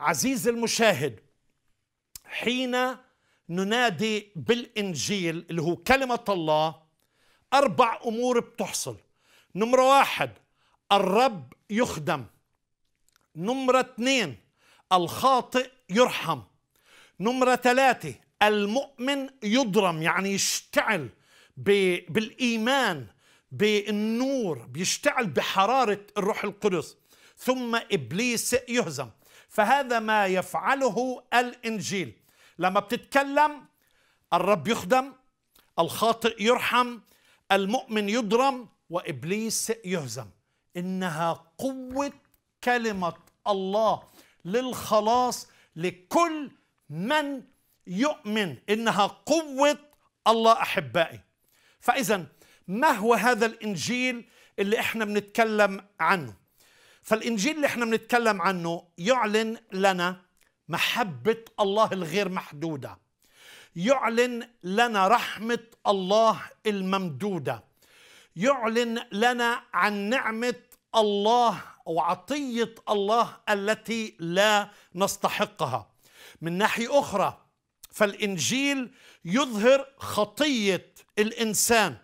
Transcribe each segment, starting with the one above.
عزيز المشاهد حين ننادي بالإنجيل اللي هو كلمة الله أربع أمور بتحصل نمرة واحد الرب يخدم نمرة اثنين الخاطئ يرحم نمرة ثلاثة المؤمن يضرم يعني يشتعل بالإيمان بالنور بيشتعل بحرارة الروح القدس ثم إبليس يهزم فهذا ما يفعله الانجيل لما بتتكلم الرب يخدم الخاطئ يرحم المؤمن يضرم وابليس يهزم انها قوه كلمه الله للخلاص لكل من يؤمن انها قوه الله احبائي فاذا ما هو هذا الانجيل اللي احنا بنتكلم عنه فالانجيل اللي احنا بنتكلم عنه يعلن لنا محبه الله الغير محدوده يعلن لنا رحمه الله الممدوده يعلن لنا عن نعمه الله وعطيه الله التي لا نستحقها من ناحيه اخرى فالانجيل يظهر خطيه الانسان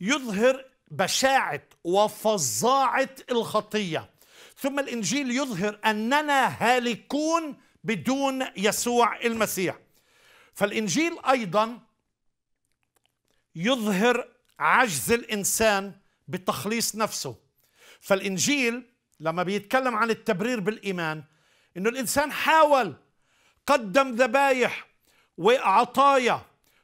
يظهر بشاعه وفظاعه الخطيه ثم الانجيل يظهر اننا هالكون بدون يسوع المسيح فالانجيل ايضا يظهر عجز الانسان بتخليص نفسه فالانجيل لما بيتكلم عن التبرير بالايمان انه الانسان حاول قدم ذبايح وعطايا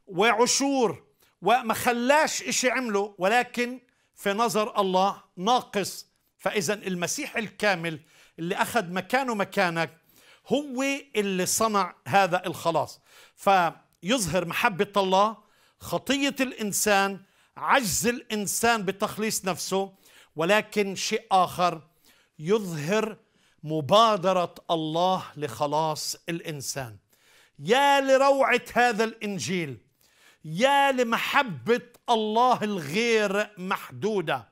وعشور وما خلاش اشي عمله ولكن في نظر الله ناقص فإذا المسيح الكامل اللي أخذ مكانه مكانك هو اللي صنع هذا الخلاص فيظهر محبة الله خطية الإنسان عجز الإنسان بتخليص نفسه ولكن شيء آخر يظهر مبادرة الله لخلاص الإنسان يا لروعة هذا الإنجيل يا لمحبة الله الغير محدودة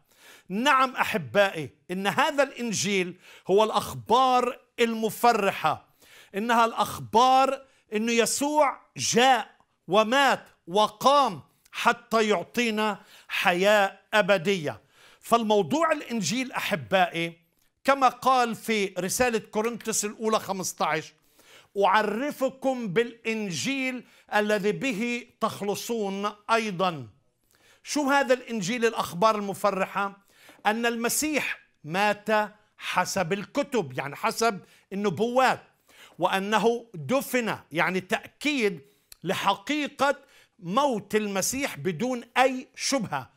نعم احبائي ان هذا الانجيل هو الاخبار المفرحه انها الاخبار انه يسوع جاء ومات وقام حتى يعطينا حياه ابديه فالموضوع الانجيل احبائي كما قال في رساله كورنثس الاولى 15 أعرفكم بالإنجيل الذي به تخلصون أيضا شو هذا الإنجيل الأخبار المفرحة؟ أن المسيح مات حسب الكتب يعني حسب النبوات وأنه دفن يعني تأكيد لحقيقة موت المسيح بدون أي شبهة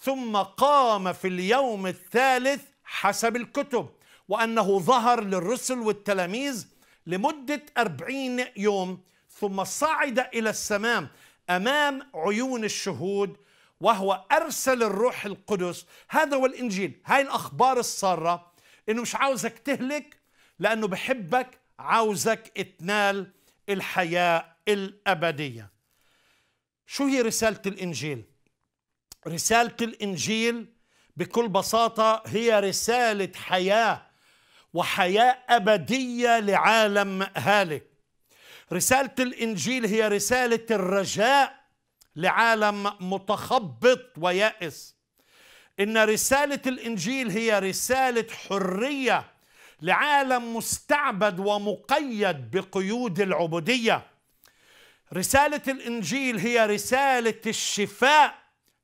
ثم قام في اليوم الثالث حسب الكتب وأنه ظهر للرسل والتلاميذ لمدة أربعين يوم ثم صعد إلى السماء أمام عيون الشهود وهو أرسل الروح القدس هذا هو الإنجيل هاي الأخبار السارة إنه مش عاوزك تهلك لأنه بحبك عاوزك تنال الحياة الأبدية شو هي رسالة الإنجيل؟ رسالة الإنجيل بكل بساطة هي رسالة حياة وحياة أبدية لعالم هالك رسالة الإنجيل هي رسالة الرجاء لعالم متخبط ويائس ان رساله الانجيل هي رساله حريه لعالم مستعبد ومقيد بقيود العبوديه رساله الانجيل هي رساله الشفاء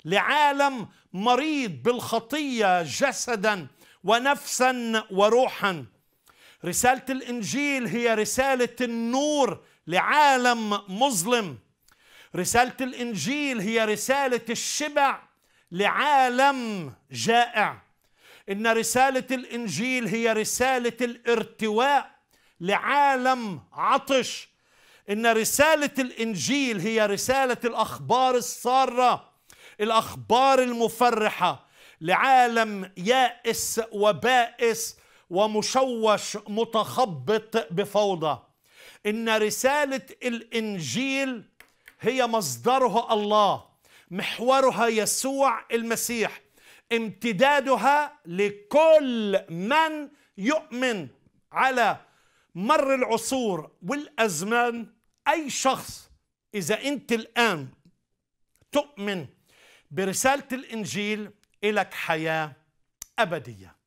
لعالم مريض بالخطيه جسدا ونفسا وروحا رساله الانجيل هي رساله النور لعالم مظلم رساله الانجيل هي رساله الشبع لعالم جائع ان رساله الانجيل هي رساله الارتواء لعالم عطش ان رساله الانجيل هي رساله الاخبار الساره الاخبار المفرحه لعالم يائس وبائس ومشوش متخبط بفوضى ان رساله الانجيل هي مصدرها الله محورها يسوع المسيح امتدادها لكل من يؤمن على مر العصور والازمان اي شخص اذا انت الان تؤمن برساله الانجيل الك حياه ابديه